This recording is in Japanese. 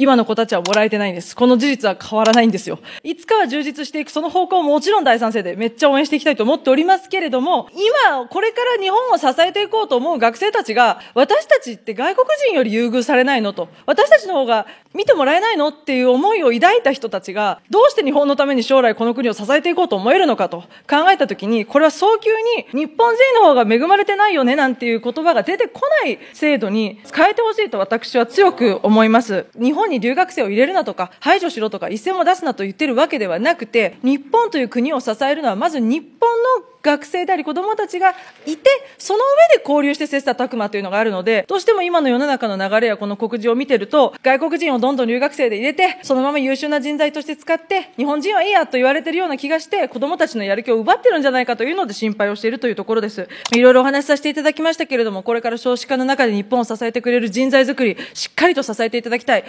今の子たちはもらえてないんです。この事実は変わらないんですよ。いつかは充実していく、その方向ももちろん第三世でめっちゃ応援していきたいと思っておりますけれども、今、これから日本を支えていこうと思う学生たちが、私たちって外国人より優遇されないのと、私たちの方が見てもらえないのっていう思いを抱いた人たちが、どうして日本のために将来この国を支えていこうと思えるのかと考えたときに、これは早急に日本人の方が恵まれてないよねなんていう言葉が出てこない制度に変えてほしいと私は強く思います。日本に留学生を入れるなとか排除しろとか一銭も出すなと言ってるわけではなくて日本という国を支えるのはまず日本の学生であり子供たちがいてその上で交流して切磋琢磨というのがあるのでどうしても今の世の中の流れやこの告示を見てると外国人をどんどん留学生で入れてそのまま優秀な人材として使って日本人はいいやと言われてるような気がして子供たちのやる気を奪ってるんじゃないかというので心配をしているというところですいろいろお話しさせていただきましたけれどもこれから少子化の中で日本を支えてくれる人材づくりしっかりと支えていただきたい